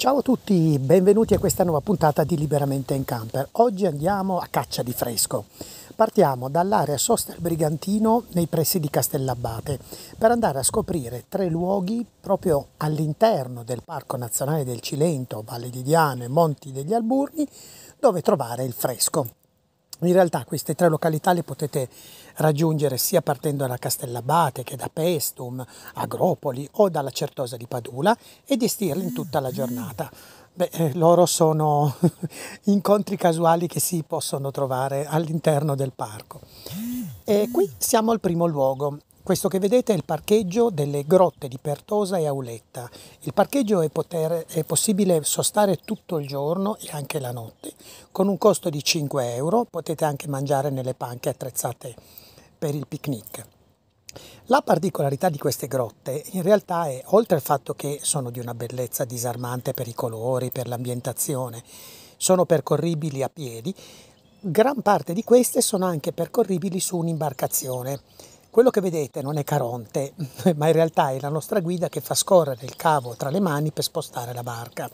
Ciao a tutti, benvenuti a questa nuova puntata di Liberamente in Camper. Oggi andiamo a caccia di fresco. Partiamo dall'area Sosta del Brigantino nei pressi di Castellabate per andare a scoprire tre luoghi proprio all'interno del Parco Nazionale del Cilento, Valle di Diano e Monti degli Alburni dove trovare il fresco. In realtà queste tre località le potete raggiungere sia partendo da Castellabate che da Pestum, Agropoli o dalla Certosa di Padula e gestirle in tutta la giornata. Beh, eh, loro sono incontri casuali che si possono trovare all'interno del parco. E qui siamo al primo luogo, questo che vedete è il parcheggio delle grotte di Pertosa e Auletta. Il parcheggio è, poter, è, possibile sostare tutto il giorno e anche la notte con un costo di 5 euro. Potete anche mangiare nelle panche attrezzate per il picnic. La particolarità di queste grotte in realtà è, oltre al fatto che sono di una bellezza disarmante per i colori, per l'ambientazione, sono percorribili a piedi, gran parte di queste sono anche percorribili su un'imbarcazione quello che vedete non è Caronte, ma in realtà è la nostra guida che fa scorrere il cavo tra le mani per spostare la barca.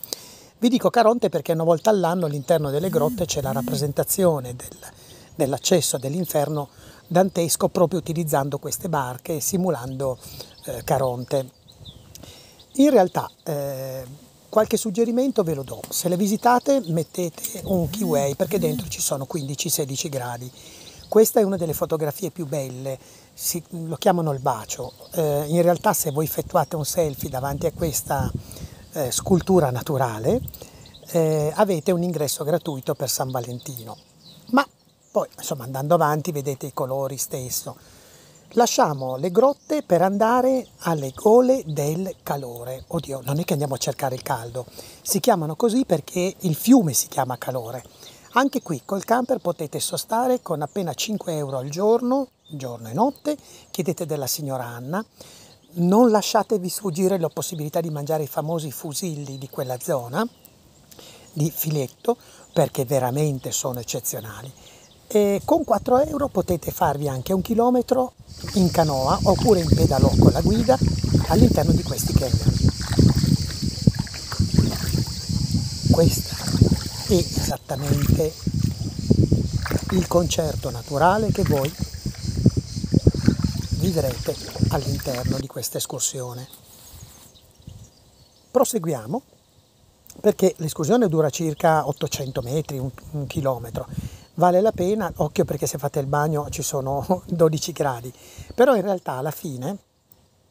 Vi dico Caronte perché una volta all'anno all'interno delle grotte c'è la rappresentazione del, dell'accesso dell'inferno dantesco proprio utilizzando queste barche e simulando eh, Caronte. In realtà eh, qualche suggerimento ve lo do, se le visitate mettete un keyway perché dentro ci sono 15-16 gradi questa è una delle fotografie più belle, si, lo chiamano il bacio. Eh, in realtà se voi effettuate un selfie davanti a questa eh, scultura naturale, eh, avete un ingresso gratuito per San Valentino. Ma poi, insomma, andando avanti vedete i colori stesso. Lasciamo le grotte per andare alle gole del calore. Oddio, non è che andiamo a cercare il caldo. Si chiamano così perché il fiume si chiama calore. Anche qui col camper potete sostare con appena 5 euro al giorno, giorno e notte, chiedete della signora Anna, non lasciatevi sfuggire la possibilità di mangiare i famosi fusilli di quella zona, di filetto, perché veramente sono eccezionali. E con 4 euro potete farvi anche un chilometro in canoa oppure in pedalò con la guida all'interno di questi canyon. Questa è esattamente il concerto naturale che voi vivrete all'interno di questa escursione. Proseguiamo perché l'escursione dura circa 800 metri, un, un chilometro. Vale la pena, occhio perché se fate il bagno ci sono 12 gradi, però in realtà alla fine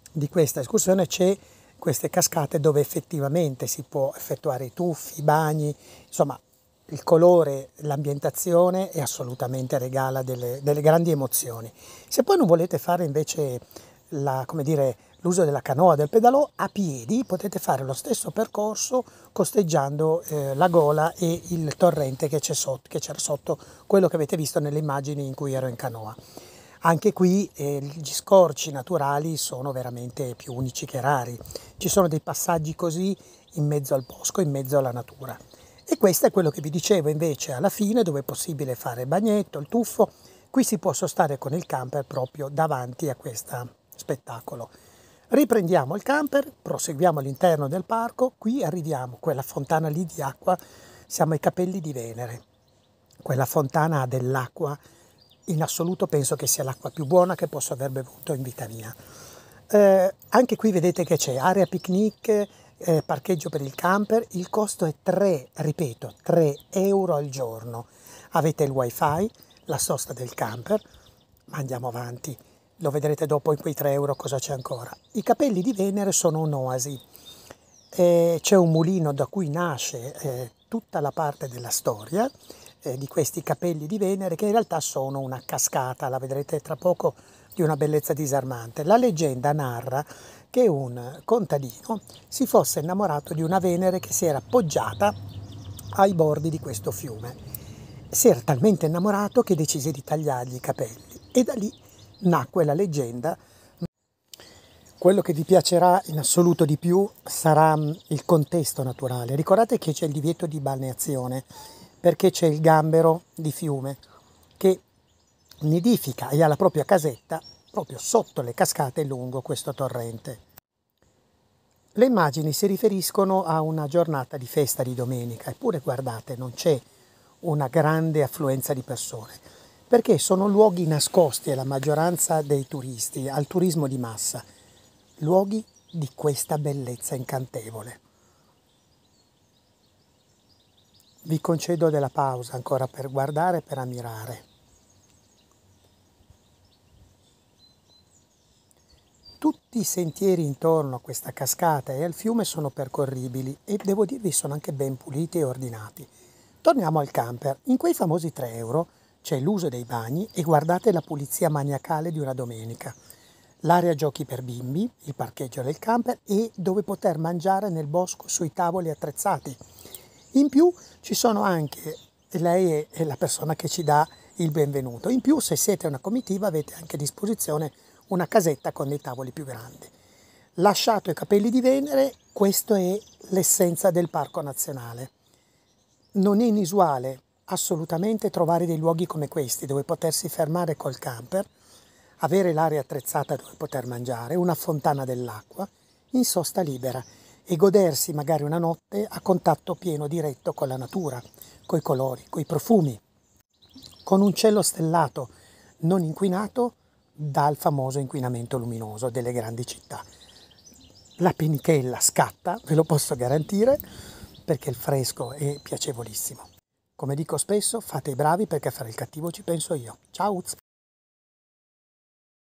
di questa escursione c'è queste cascate dove effettivamente si può effettuare i tuffi, i bagni, insomma il colore, l'ambientazione è assolutamente regala delle, delle, grandi emozioni. Se poi non volete fare invece l'uso della canoa, del pedalò, a piedi potete fare lo stesso percorso costeggiando eh, la gola e il torrente che c'era sotto, sotto, quello che avete visto nelle immagini in cui ero in canoa. Anche qui eh, gli scorci naturali sono veramente più unici che rari. Ci sono dei passaggi così in mezzo al bosco, in mezzo alla natura. E questo è quello che vi dicevo invece alla fine, dove è possibile fare il bagnetto, il tuffo. Qui si può sostare con il camper proprio davanti a questo spettacolo. Riprendiamo il camper, proseguiamo all'interno del parco, qui arriviamo, quella fontana lì di acqua, siamo ai capelli di Venere. Quella fontana ha dell'acqua in assoluto penso che sia l'acqua più buona che posso aver bevuto in vita mia. Eh, anche qui vedete che c'è area picnic, eh, parcheggio per il camper, il costo è 3, ripeto, 3 euro al giorno. Avete il wifi, la sosta del camper, ma andiamo avanti, lo vedrete dopo in quei 3 euro cosa c'è ancora. I capelli di Venere sono un'oasi, eh, c'è un mulino da cui nasce eh, tutta la parte della storia eh, di questi capelli di Venere che in realtà sono una cascata, la vedrete tra poco, di una bellezza disarmante. La leggenda narra che un contadino si fosse innamorato di una Venere che si era appoggiata ai bordi di questo fiume. Si era talmente innamorato che decise di tagliargli i capelli e da lì nacque la leggenda. Quello che vi piacerà in assoluto di più sarà mm, il contesto naturale. Ricordate che c'è il divieto di balneazione perché c'è il gambero di fiume che nidifica e ha la propria casetta proprio sotto le cascate lungo questo torrente. Le immagini si riferiscono a una giornata di festa di domenica, eppure guardate, non c'è una grande affluenza di persone, perché sono luoghi nascosti alla maggioranza dei turisti, al turismo di massa, luoghi di questa bellezza incantevole. vi concedo della pausa ancora per guardare e per ammirare. Tutti i sentieri intorno a questa cascata e al fiume sono percorribili e devo dirvi sono anche ben puliti e ordinati. Torniamo al camper. In quei famosi 3 euro c'è l'uso dei bagni e guardate la pulizia maniacale di una domenica. L'area giochi per bimbi, il parcheggio del camper e dove poter mangiare nel bosco sui tavoli attrezzati in più ci sono anche, lei è la persona che ci dà il benvenuto, in più se siete una comitiva avete anche a disposizione una casetta con dei tavoli più grandi. Lasciato i capelli di Venere, questo è l'essenza del Parco Nazionale. Non è inusuale assolutamente trovare dei luoghi come questi dove potersi fermare col camper, avere l'aria attrezzata dove poter mangiare, una fontana dell'acqua, in sosta libera e godersi magari una notte a contatto pieno diretto con la natura, coi colori, coi profumi, con un cielo stellato non inquinato dal famoso inquinamento luminoso delle grandi città. La pinichella scatta, ve lo posso garantire, perché il fresco è piacevolissimo. Come dico spesso, fate i bravi perché a fare il cattivo ci penso io. Ciao!